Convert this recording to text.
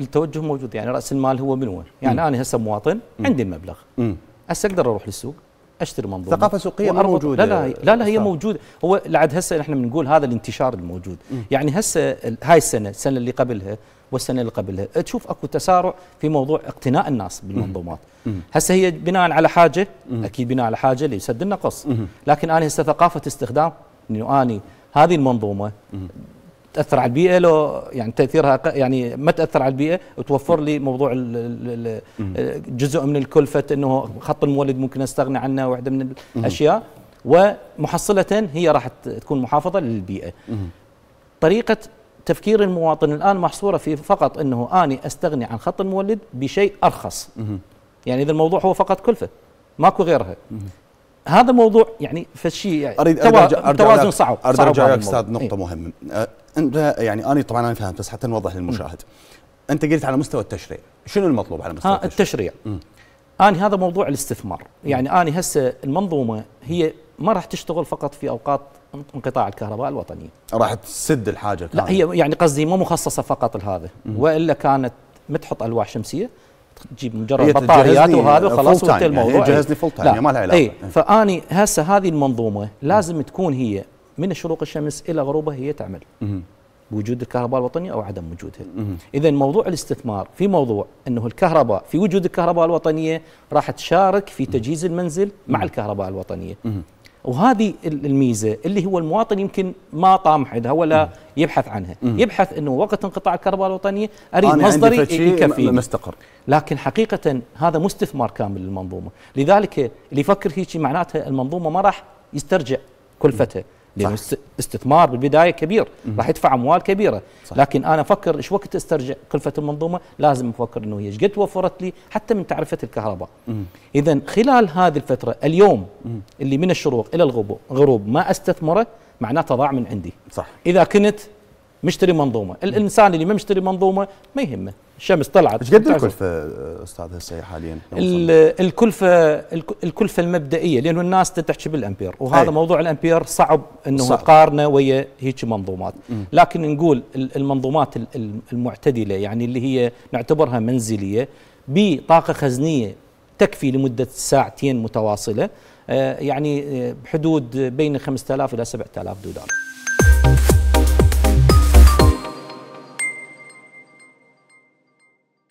التوجه موجود يعني راس المال هو من وين؟ يعني م. انا هسه مواطن م. عندي المبلغ هسه اقدر اروح للسوق اشتري منظومه ثقافه سوقيه مو موجوده لا لا لا, لا هي موجوده هو لعد هسه احنا بنقول هذا الانتشار الموجود م. يعني هسه هاي السنه السنه اللي قبلها والسنه اللي قبلها تشوف اكو تسارع في موضوع اقتناء الناس بالمنظومات هسه هي بناء على حاجه اكيد بناء على حاجه لسد النقص لكن انا هسه ثقافه استخدام انه اني هذه المنظومه تاثر على البيئه لو يعني تاثيرها يعني ما تاثر على البيئه وتوفر لي موضوع جزء من الكلفه انه خط المولد ممكن استغنى عنه واحده من الاشياء ومحصله هي راح تكون محافظه للبيئه. طريقه تفكير المواطن الان محصوره في فقط انه اني استغني عن خط المولد بشيء ارخص. يعني اذا الموضوع هو فقط كلفه ماكو غيرها. هذا موضوع يعني فشي يعني اريد ارجع توازن صعب ارجع صعب استاذ إيه. نقطه مهمه انت يعني انا طبعا انا فهمت بس حتى نوضح للمشاهد انت قلت على مستوى التشريع شنو المطلوب على مستوى آه التشريع, التشريع. اني هذا موضوع الاستثمار يعني اني هسه المنظومة هي ما راح تشتغل فقط في أوقات انقطاع الكهرباء الوطنية راح تسد الحاجة كانت. لا هي يعني قصدي مو مخصصة فقط لهذا وإلا كانت ما تحط ألواح شمسية تجيب مجرد بطاريات وهذا وخلاص وانتهى الموضوع يعني جهزني فول تايم ما لها علاقة إيه، فاني هسه هذه المنظومة لازم تكون هي من شروق الشمس الى غروبها هي تعمل بوجود الكهرباء الوطنيه او عدم وجودها. اذا موضوع الاستثمار في موضوع انه الكهرباء في وجود الكهرباء الوطنيه راح تشارك في تجهيز المنزل مع الكهرباء الوطنيه. وهذه الميزه اللي هو المواطن يمكن ما عندها ولا يبحث عنها، يبحث انه وقت انقطاع الكهرباء الوطنيه اريد مصدري يكفي مستقر لكن حقيقه هذا مو استثمار كامل للمنظومه، لذلك اللي يفكر هيك معناتها المنظومه ما راح يسترجع كلفتها. لانه استثمار بالبدايه كبير راح يدفع اموال كبيره صح. لكن انا افكر ايش وقت استرجع كلفه المنظومه لازم افكر انه هي ايش قد وفرت لي حتى من تعرفه الكهرباء اذا خلال هذه الفتره اليوم مم. اللي من الشروق الى الغروب ما استثمره معناته ضاع من عندي صح اذا كنت مشتري منظومه الانسان اللي ما مشتري منظومه ما يهمه الشمس طلعت ايش قد الكلفه آه، استاذ هسه حاليا الكلفه الكلفه المبدئيه لانه الناس تحكي بالامبير وهذا أي. موضوع الامبير صعب انه تقارنه ويا هيك منظومات م. لكن نقول المنظومات المعتدله يعني اللي هي نعتبرها منزليه بطاقه خزنيه تكفي لمده ساعتين متواصله آه، يعني آه، بحدود بين 5000 الى 7000 دولار